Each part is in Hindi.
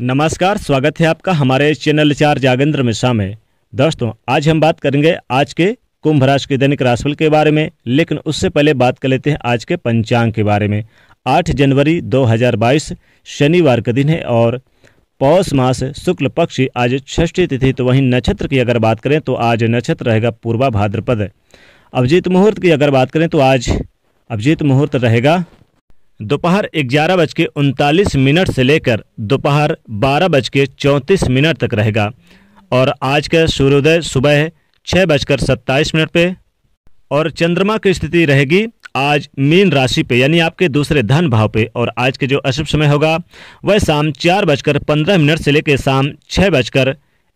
नमस्कार स्वागत है आपका हमारे चैनल चार जागेंद्र मिश्रा में दोस्तों आज हम बात करेंगे आज के कुंभ राशि के दैनिक राशिफल के बारे में लेकिन उससे पहले बात कर लेते हैं आज के पंचांग के बारे में 8 जनवरी 2022 शनिवार का दिन है और पौष मास शुक्ल पक्ष आज षष्ठी तिथि तो वहीं नक्षत्र की अगर बात करें तो आज नक्षत्र रहेगा पूर्वा भाद्रपद अभिजीत मुहूर्त की अगर बात करें तो आज अभिजीत मुहूर्त रहेगा दोपहर ग्यारह बज के उनतालीस मिनट से लेकर दोपहर बारह बज के चौंतीस मिनट तक रहेगा और आज का सूर्योदय सुबह छः बजकर सत्ताईस मिनट पे और चंद्रमा की स्थिति रहेगी आज मीन राशि पे यानी आपके दूसरे धन भाव पे और आज के जो अशुभ समय होगा वह शाम चार बजकर पंद्रह मिनट से लेकर शाम छः बजकर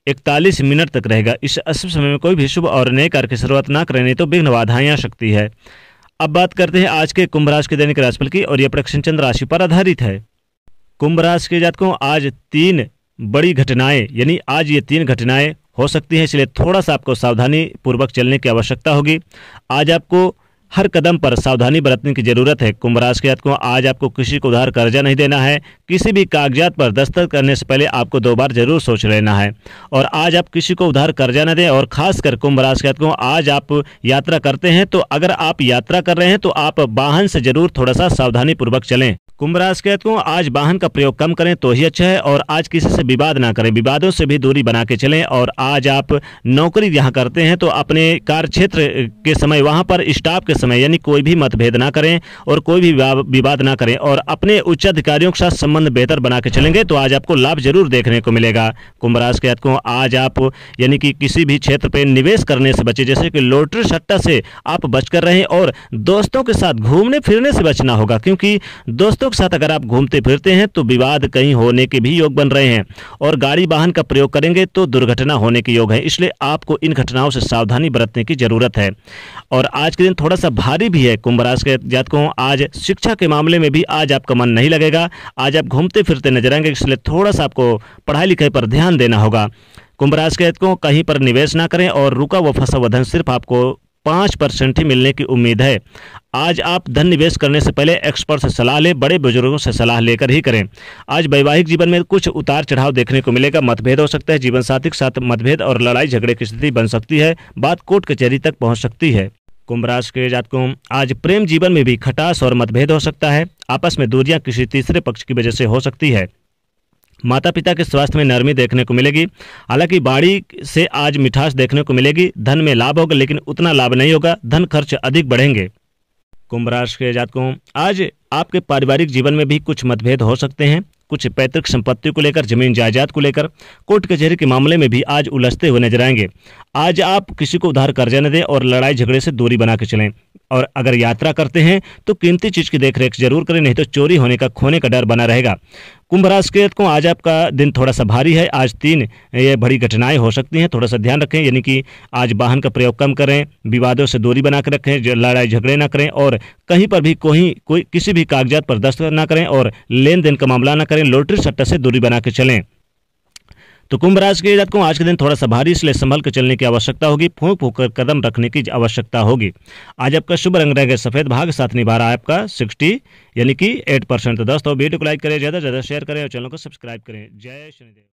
इकतालीस मिनट तक रहेगा इस अशुभ समय में कोई भी शुभ और नए कार्य की शुरुआत ना करें नहीं तो विघ्न बाधाएं आ सकती है अब बात करते हैं आज के कुंभ राशि के दैनिक राशिफल की और यह प्रक्षण चंद्र राशि पर आधारित है कुंभ राशि के जातकों आज तीन बड़ी घटनाएं यानी आज ये तीन घटनाएं हो सकती हैं इसलिए थोड़ा सा आपको सावधानी पूर्वक चलने की आवश्यकता होगी आज आपको हर कदम पर सावधानी बरतने की जरूरत है कुंभ राशि के को आज आपको किसी को उधार कर्जा नहीं देना है किसी भी कागजात पर दस्तखत करने से पहले आपको दो बार जरूर सोच लेना है और आज आप किसी को उधार कर्जा न दें और खासकर कुंभ राशि के को आज आप यात्रा करते हैं तो अगर आप यात्रा कर रहे हैं तो आप वाहन से जरूर थोड़ा सा सावधानी पूर्वक चलें कुंभ राशि के को आज वाहन का प्रयोग कम करें तो ही अच्छा है और आज किसी से विवाद ना करें विवादों से भी दूरी बना के चलें और आज आप नौकरी यहाँ करते हैं तो अपने कार्य क्षेत्र के समय वहाँ पर स्टाफ के समय यानी कोई भी मतभेद ना करें और कोई भी विवाद ना करें और अपने उच्च अधिकारियों के साथ संबंध बेहतर बना के चलेंगे तो आज आपको लाभ जरूर देखने को मिलेगा कुंभ राशि के को आज आप यानी कि किसी भी क्षेत्र पर निवेश करने से बचे जैसे कि लोटरी सट्टा से आप बचकर रहें और दोस्तों के साथ घूमने फिरने से बचना होगा क्योंकि दोस्तों के साथ अगर आप घूमते फिरते हैं तो विवाद कहीं होने के भी योग बन रहे हैं और गाड़ी वाहन का प्रयोग करेंगे तो दुर्घटना होने के योग है इसलिए आपको इन घटनाओं से सावधानी बरतने की जरूरत है और आज के दिन थोड़ा सा भारी भी है कुंभ राशि के जातकों आज शिक्षा के मामले में भी आज आपका मन नहीं लगेगा आज आप घूमते फिरते नजर आएंगे इसलिए थोड़ा सा आपको पढ़ाई लिखाई पर ध्यान देना होगा कुंभ राशि के जातकों कहीं पर निवेश ना करें और रुका व फंसा वधन धन सिर्फ आपको पाँच परसेंट ही मिलने की उम्मीद है आज आप धन निवेश करने से पहले एक्सपर्ट से सलाह लें बड़े बुजुर्गों से सलाह लेकर ही करें आज वैवाहिक जीवन में कुछ उतार चढ़ाव देखने को मिलेगा मतभेद हो सकता है जीवन साथी के साथ मतभेद और लड़ाई झगड़े की स्थिति बन सकती है बात कोर्ट कचहरी तक पहुँच सकती है कुंभ राशि के जातकों आज प्रेम जीवन में भी खटास और मतभेद हो सकता है आपस में दूरियां किसी तीसरे पक्ष की वजह से हो सकती है माता पिता के स्वास्थ्य में नरमी देखने को मिलेगी हालांकि बाड़ी से आज मिठास देखने को मिलेगी धन में लाभ होगा लेकिन उतना लाभ नहीं होगा धन खर्च अधिक बढ़ेंगे कुंभ राशि के जातकों आज आपके पारिवारिक जीवन में भी कुछ मतभेद हो सकते हैं कुछ पैतृक संपत्ति को लेकर जमीन जायदाद को लेकर कोर्ट कचहरी के मामले में भी आज उलझते हुए नजर आएंगे आज आप किसी को उधार कर्जा न दें और लड़ाई झगड़े से दूरी बना के चलें और अगर यात्रा करते हैं तो कीमती चीज़ की देखरेख जरूर करें नहीं तो चोरी होने का खोने का डर बना रहेगा कुंभ राशि के को आज आपका दिन थोड़ा सा भारी है आज तीन ये बड़ी घटनाएं हो सकती हैं थोड़ा सा ध्यान रखें यानी कि आज वाहन का प्रयोग कम करें विवादों से दूरी बना के रखें लड़ाई झगड़े ना करें और कहीं पर भी कोई कोई किसी भी कागजात पर दस्तखत ना करें और लेन देन का मामला ना करें लोटरी सट्टा से दूरी बना के चलें तो कुंभ राशि के जातकों आज के दिन थोड़ा सा भारी इसलिए संभल कर चलने की आवश्यकता होगी फूक फूक कर कदम रखने की आवश्यकता होगी आज आपका शुभ रंग रहेगा सफेद भाग साथ निभा रहा है आपका सिक्सटी यानी कि एट परसेंट तो दोस्तों वीडियो को लाइक करें ज़्यादा से ज़्यादा शेयर करें और चैनल को सब्सक्राइब करें जय शनिदेव